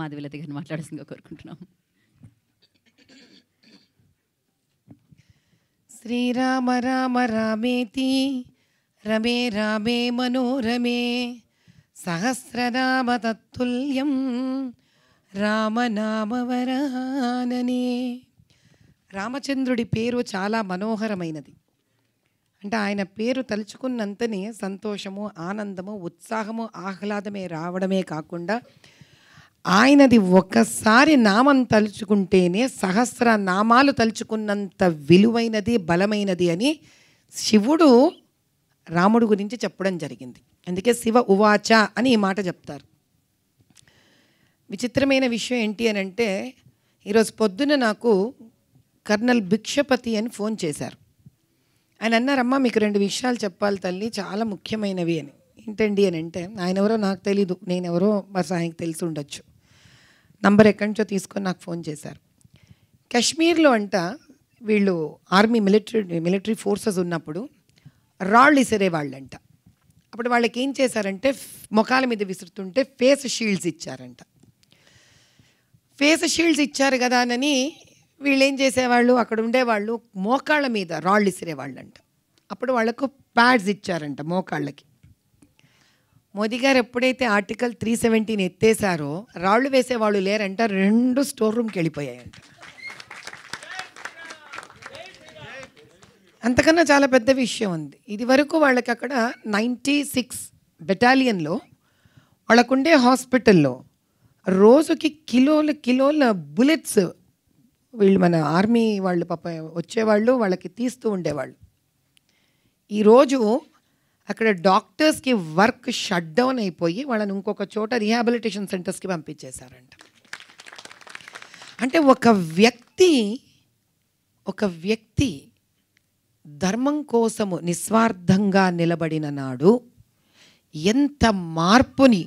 మాధవిలత గారిని మాట్లాడాల్సిందిగా కోరుకుంటున్నాం శ్రీరామ రామ రామేతి రమే రామే మనోరమే సహస్రనామ తత్తుల్యం రామనామవరాననే రామచంద్రుడి పేరు చాలా మనోహరమైనది అంటే ఆయన పేరు తలుచుకున్నంతనే సంతోషము ఆనందము ఉత్సాహము ఆహ్లాదమే రావడమే కాకుండా ఆయనది ఒక్కసారి నామం తలుచుకుంటేనే సహస్ర నామాలు తలుచుకున్నంత విలువైనది బలమైనది అని శివుడు రాముడు గురించి చెప్పడం జరిగింది అందుకే శివ ఉవాచ అని ఈ మాట చెప్తారు విచిత్రమైన విషయం ఏంటి అని అంటే ఈరోజు పొద్దున నాకు కర్నల్ భిక్షపతి అని ఫోన్ చేశారు ఆయన అన్నారమ్మా మీకు రెండు విషయాలు చెప్పాలి తల్లి చాలా ముఖ్యమైనవి అని ఏంటండి అని అంటే ఆయన ఎవరో నాకు తెలీదు నేనెవరో బస్ ఆయనకు తెలిసి ఉండొచ్చు నంబర్ ఎక్కడి నుంచో తీసుకొని నాకు ఫోన్ చేశారు కశ్మీర్లో అంట వీళ్ళు ఆర్మీ మిలిటరీ మిలిటరీ ఫోర్సెస్ ఉన్నప్పుడు రాళ్ళు ఇసిరే వాళ్ళంట అప్పుడు వాళ్ళకి ఏం చేశారంటే ముఖాల మీద విసురుతుంటే ఫేస్ షీల్డ్స్ ఇచ్చారంట ఫేస్ షీల్డ్స్ ఇచ్చారు కదా అని వీళ్ళు ఏం చేసేవాళ్ళు అక్కడ ఉండేవాళ్ళు మోకాళ్ళ మీద రాళ్ళు ఇసిరేవాళ్ళంట అప్పుడు వాళ్ళకు ప్యాడ్స్ ఇచ్చారంట మోకాళ్ళకి మోదీ గారు ఎప్పుడైతే ఆర్టికల్ త్రీ సెవెంటీని ఎత్తేసారో రాళ్ళు వేసే వాళ్ళు లేరంట రెండు స్టోర్ రూమ్కి వెళ్ళిపోయాయంట అంతకన్నా చాలా పెద్ద విషయం ఉంది ఇది వరకు వాళ్ళకి అక్కడ నైంటీ సిక్స్ బెటాలియన్లో వాళ్ళకుండే హాస్పిటల్లో రోజుకి కిలోల కిలోల బుల్లెట్స్ వీళ్ళు మన ఆర్మీ వాళ్ళు పాప వచ్చేవాళ్ళు వాళ్ళకి తీస్తూ ఉండేవాళ్ళు ఈరోజు అక్కడ డాక్టర్స్కి వర్క్ షట్ డౌన్ అయిపోయి వాళ్ళని ఇంకొక చోట రీహాబిలిటేషన్ సెంటర్స్కి పంపించేశారంట అంటే ఒక వ్యక్తి ఒక వ్యక్తి ధర్మం కోసము నిస్వార్థంగా నిలబడిన నాడు ఎంత మార్పుని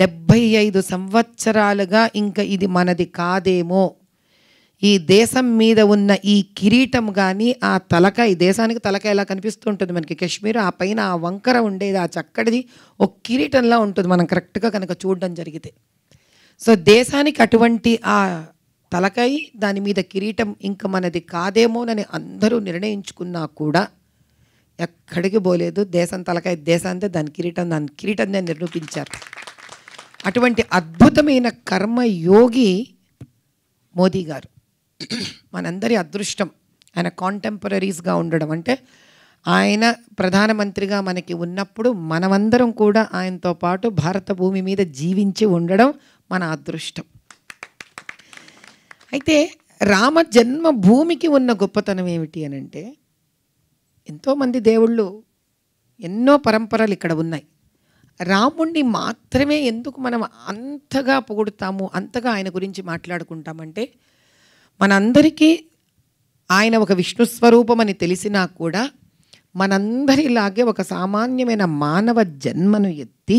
డెబ్భై ఐదు సంవత్సరాలుగా ఇంకా ఇది మనది కాదేమో ఈ దేశం మీద ఉన్న ఈ కిరీటం కానీ ఆ తలక ఈ దేశానికి తలక కనిపిస్తూ కనిపిస్తుంటుంది మనకి కశ్మీర్ ఆ పైన ఆ వంకర ఉండేది ఆ చక్కడిది ఒక కిరీటంలా ఉంటుంది మనం కరెక్ట్గా కనుక చూడడం జరిగితే సో దేశానికి అటువంటి ఆ తలకై దాని మీద కిరీటం ఇంక మనది కాదేమోనని అందరూ నిర్ణయించుకున్నా కూడా ఎక్కడికి పోలేదు దేశం తలకాయ దేశాంతే దాని కిరీటం దాని కిరీటంగా నిరూపించారు అటువంటి అద్భుతమైన కర్మయోగి మోదీ గారు మనందరి అదృష్టం ఆయన కాంటెంపరీస్గా ఉండడం అంటే ఆయన ప్రధానమంత్రిగా మనకి ఉన్నప్పుడు మనమందరం కూడా ఆయనతో పాటు భారత భూమి మీద జీవించి ఉండడం మన అదృష్టం అయితే రామ జన్మభూమికి ఉన్న గొప్పతనం ఏమిటి అని అంటే ఎంతోమంది దేవుళ్ళు ఎన్నో పరంపరలు ఇక్కడ ఉన్నాయి రాముణ్ణి మాత్రమే ఎందుకు మనం అంతగా పొగుడుతాము అంతగా ఆయన గురించి మాట్లాడుకుంటామంటే మనందరికీ ఆయన ఒక విష్ణు స్వరూపమని తెలిసినా కూడా మనందరిలాగే ఒక సామాన్యమైన మానవ జన్మను ఎత్తి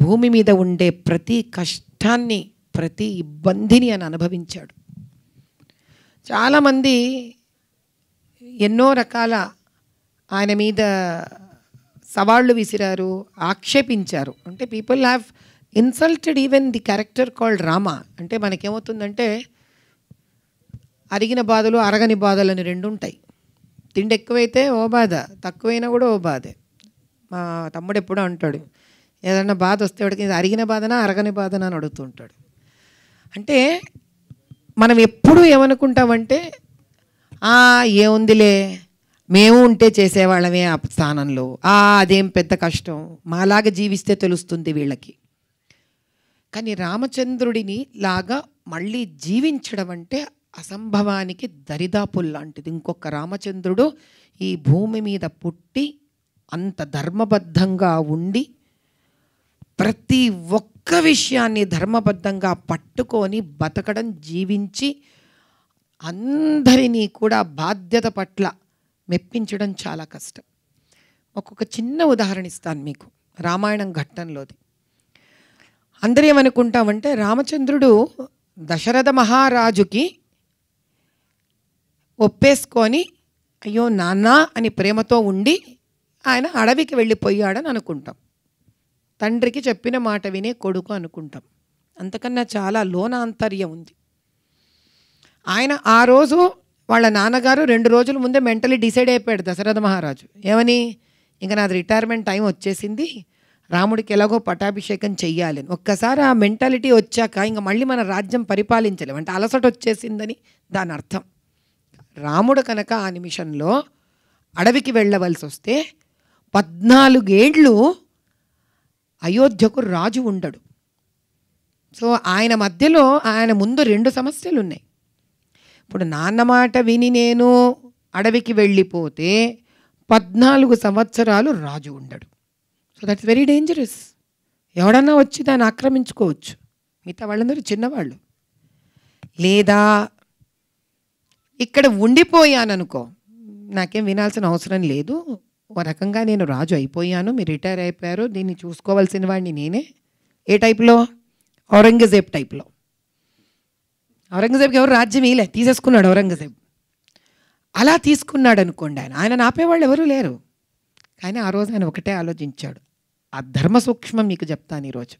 భూమి మీద ఉండే ప్రతి కష్టాన్ని ప్రతి ఇబ్బందిని అని అనుభవించాడు చాలామంది ఎన్నో రకాల ఆయన మీద సవాళ్ళు విసిరారు ఆక్షేపించారు అంటే people have insulted even the character called Rama అంటే మనకేమవుతుందంటే అరిగిన బాధలు అరగని బాధలు అని రెండు ఉంటాయి తిండి ఎక్కువైతే ఓ బాధ తక్కువైనా కూడా ఓ బాధే మా తమ్ముడు ఎప్పుడూ అంటాడు ఏదైనా బాధ వస్తే వాడికి అరిగిన బాధనా అరగని బాధనా అని అడుగుతుంటాడు అంటే మనం ఎప్పుడూ ఏమనుకుంటామంటే ఏముందిలే మేము ఉంటే చేసేవాళ్ళమే ఆ స్థానంలో ఆ అదేం పెద్ద కష్టం మాలాగా జీవిస్తే తెలుస్తుంది వీళ్ళకి కానీ రామచంద్రుడిని లాగా మళ్ళీ జీవించడం అంటే అసంభవానికి దరిదాపుల్ లాంటిది ఇంకొక రామచంద్రుడు ఈ భూమి మీద పుట్టి అంత ధర్మబద్ధంగా ఉండి ప్రతి ఒక్క విషయాన్ని ధర్మబద్ధంగా పట్టుకొని బతకడం జీవించి అందరినీ కూడా బాధ్యత పట్ల మెప్పించడం చాలా కష్టం ఒక్కొక్క చిన్న ఉదాహరణ ఇస్తాను మీకు రామాయణం ఘట్టంలోది అందరూ ఏమనుకుంటామంటే రామచంద్రుడు దశరథ మహారాజుకి ఒప్పేసుకొని అయ్యో నాన్న అని ప్రేమతో ఉండి ఆయన అడవికి వెళ్ళిపోయాడని అనుకుంటాం తండ్రికి చెప్పిన మాట వినే కొడుకు అనుకుంటాం అంతకన్నా చాలా లోనాంతర్యం ఉంది ఆయన ఆ రోజు వాళ్ళ నాన్నగారు రెండు రోజుల ముందే మెంటలీ డిసైడ్ అయిపోయాడు దశరథ మహారాజు ఏమని ఇంకా నాది రిటైర్మెంట్ టైం వచ్చేసింది రాముడికి ఎలాగో పటాభిషేకం చెయ్యాలని ఒక్కసారి ఆ మెంటాలిటీ వచ్చాక ఇంకా మళ్ళీ మన రాజ్యం పరిపాలించలేము అంటే అలసట వచ్చేసిందని దాని అర్థం రాముడు కనుక ఆ నిమిషంలో అడవికి వెళ్ళవలసి వస్తే పద్నాలుగేండ్లు అయోధ్యకు రాజు ఉండడు సో ఆయన మధ్యలో ఆయన ముందు రెండు సమస్యలు ఉన్నాయి ఇప్పుడు నాన్న మాట విని నేను అడవికి వెళ్ళిపోతే పద్నాలుగు సంవత్సరాలు రాజు ఉండడు సో దట్స్ వెరీ డేంజరస్ ఎవడన్నా వచ్చి దాన్ని ఆక్రమించుకోవచ్చు మిగతా వాళ్ళందరూ చిన్నవాళ్ళు లేదా ఇక్కడ ఉండిపోయాననుకో నాకేం వినాల్సిన అవసరం లేదు ఒక రకంగా నేను రాజు అయిపోయాను మీరు రిటైర్ అయిపోయారు దీన్ని చూసుకోవాల్సిన వాడిని నేనే ఏ టైప్లో ఔరంగజేబ్ టైప్లో ఔరంగజేబ్కి ఎవరు రాజ్యం ఇలే తీసేసుకున్నాడు ఔరంగజేబ్ అలా తీసుకున్నాడు అనుకోండి ఆయన ఆయన ఆపేవాళ్ళు ఎవరూ లేరు కానీ ఆ రోజు ఆయన ఒకటే ఆలోచించాడు ఆ ధర్మ సూక్ష్మం మీకు చెప్తాను ఈరోజు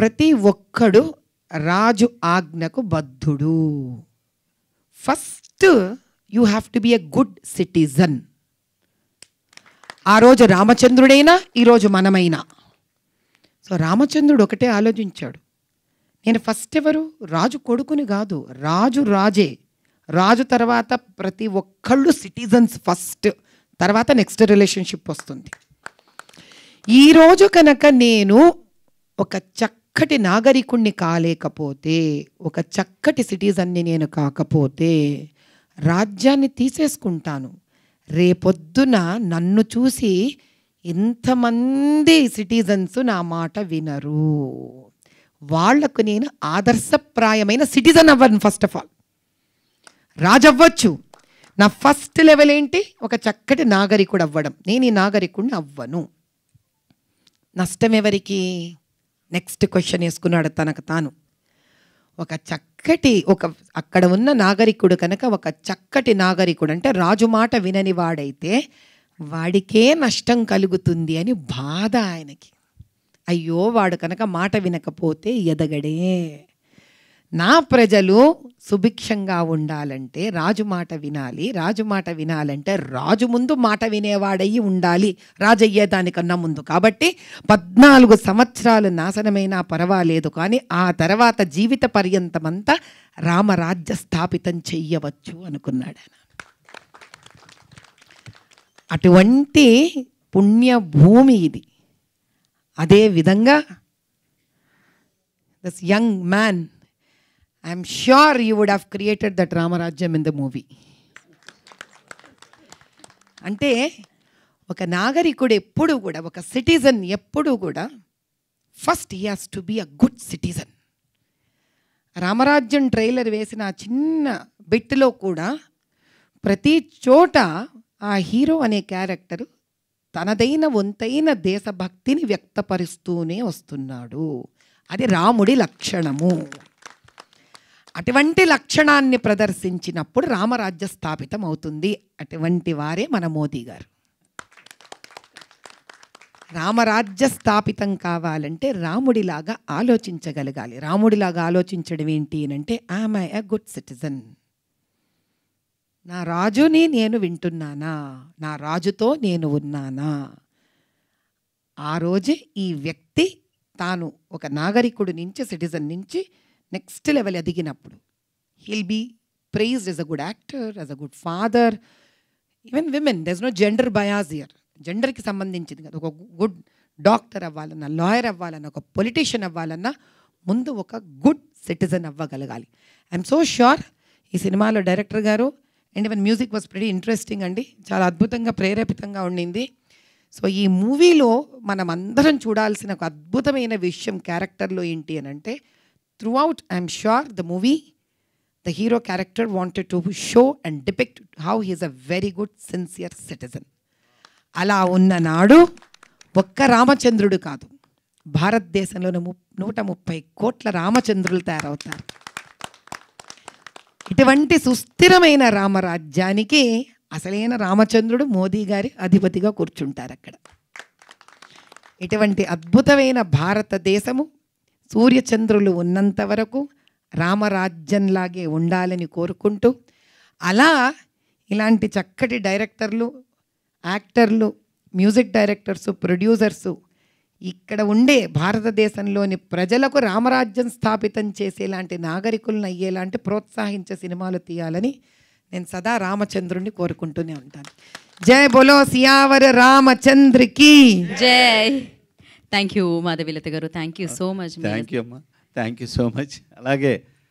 ప్రతి ఒక్కడు రాజు ఆజ్ఞకు బద్ధుడు first you have to be a good citizen ఆ రోజు రామచంద్రుడైనా ఈరోజు మనమైనా సో రామచంద్రుడు ఒకటే ఆలోచించాడు నేను ఫస్ట్ ఎవరు రాజు కొడుకుని కాదు రాజు రాజే రాజు తర్వాత ప్రతి ఒక్కళ్ళు సిటిజన్స్ ఫస్ట్ తర్వాత నెక్స్ట్ రిలేషన్షిప్ వస్తుంది ఈరోజు కనుక నేను ఒక చక్క చక్కటి నాగరికుణ్ణి కాలేకపోతే ఒక చక్కటి సిటిజన్ని నేను కాకపోతే రాజ్యాన్ని తీసేసుకుంటాను రేపొద్దున నన్ను చూసి ఎంతమంది సిటిజన్స్ నా మాట వినరు వాళ్లకు నేను ఆదర్శప్రాయమైన సిటిజన్ అవ్వను ఫస్ట్ ఆఫ్ ఆల్ రాజవ్వచ్చు నా ఫస్ట్ లెవెల్ ఏంటి ఒక చక్కటి నాగరికుడు అవ్వడం నేను ఈ నాగరికుడిని అవ్వను నష్టం ఎవరికి నెక్స్ట్ క్వశ్చన్ వేసుకున్నాడు తనకు తాను ఒక చక్కటి ఒక అక్కడ ఉన్న నాగరికుడు కనుక ఒక చక్కటి నాగరికుడు అంటే రాజు మాట వినని వాడైతే వాడికే నష్టం కలుగుతుంది అని బాధ ఆయనకి అయ్యో వాడు కనుక మాట వినకపోతే ఎదగడే నా ప్రజలు సుభిక్షంగా ఉండాలంటే రాజు మాట వినాలి రాజు మాట వినాలంటే రాజు ముందు మాట వినేవాడయ్యి ఉండాలి రాజయ్యేదానికన్నా ముందు కాబట్టి పద్నాలుగు సంవత్సరాలు నాశనమైనా పర్వాలేదు కానీ ఆ తర్వాత జీవిత పర్యంతమంతా రామరాజ్య స్థాపితం చెయ్యవచ్చు అనుకున్నాడు అటువంటి పుణ్యభూమి ఇది అదే విధంగా thus young man I'm sure you would have created that Ramarajyam in the movie అంటే ఒక నాగరికుడు ఎప్పుడు కూడా ఒక సిటిజన్ ఎప్పుడు కూడా first he has to be a good citizen Ramarajyam trailer వేసిన చిన్న బిట్లో కూడా ప్రతి చోట ఆ హీరో అనే క్యారెక్టరు తనదైన వంతైన దేశభక్తిని వ్యక్తపరుస్తూనే వస్తున్నాడు అది రాముడి లక్షణము అటువంటి లక్షణాన్ని ప్రదర్శించినప్పుడు రామరాజ్య స్థాపితం అవుతుంది అటువంటి వారే మన మోదీ గారు రామరాజ్య స్థాపితం కావాలంటే రాముడిలాగా ఆలోచించగలగాలి రాముడిలాగా ఆలోచించడం ఏంటి అంటే ఐఎమ్ ఐ గుడ్ సిటిజన్ నా రాజుని నేను వింటున్నానా నా రాజుతో నేను ఉన్నానా ఆ రోజే ఈ వ్యక్తి తాను ఒక నాగరికుడు నుంచి సిటిజన్ నుంచి నెక్స్ట్ లెవెల్ ఎదిగినప్పుడు he'll be prized as a good actor as a good father even women there's no gender bias here జెండర్కి సంబంధించింది కదా ఒక గుడ్ డాక్టర్ అవ్వాలన్నా లాయర్ అవ్వాలన్నా ఒక పొలిటీషియన్ అవ్వాలన్నా ముందు ఒక గుడ్ సిటిజన్ అవ్వగలగాలి ఐఎమ్ సో ష్యూర్ ఈ సినిమాలో డైరెక్టర్ గారు and even music was pretty interesting అండి చాలా అద్భుతంగా ప్రేరేపితంగా ఉండింది సో ఈ మూవీలో మనం అందరం చూడాల్సిన ఒక అద్భుతమైన విషయం క్యారెక్టర్లో ఏంటి అని అంటే throughout, I'm sure, the movie, the hero character wanted to show and depict how he is a very good, sincere citizen. అలా ఉన్న నాడు ఒక్క రామచంద్రుడు కాదు భారతదేశంలోని ము నూట ముప్పై కోట్ల రామచంద్రులు తయారవుతారు ఇటువంటి సుస్థిరమైన రామరాజ్యానికి అసలైన రామచంద్రుడు మోదీ గారి అధిపతిగా కూర్చుంటారు అక్కడ ఇటువంటి అద్భుతమైన భారతదేశము సూర్యచంద్రులు ఉన్నంత వరకు రామరాజ్యంలాగే ఉండాలని కోరుకుంటూ అలా ఇలాంటి చక్కటి డైరెక్టర్లు యాక్టర్లు మ్యూజిక్ డైరెక్టర్స్ ప్రొడ్యూసర్సు ఇక్కడ ఉండే భారతదేశంలోని ప్రజలకు రామరాజ్యం స్థాపితం చేసేలాంటి నాగరికులను అయ్యేలాంటి ప్రోత్సహించే సినిమాలు తీయాలని నేను సదా రామచంద్రుని కోరుకుంటూనే ఉంటాను జై బొలో సియావర రామచంద్రికి జై థ్యాంక్ యూ మాధవిలత గారు thank you so much thank you అమ్మా థ్యాంక్ యూ సో మచ్ అలాగే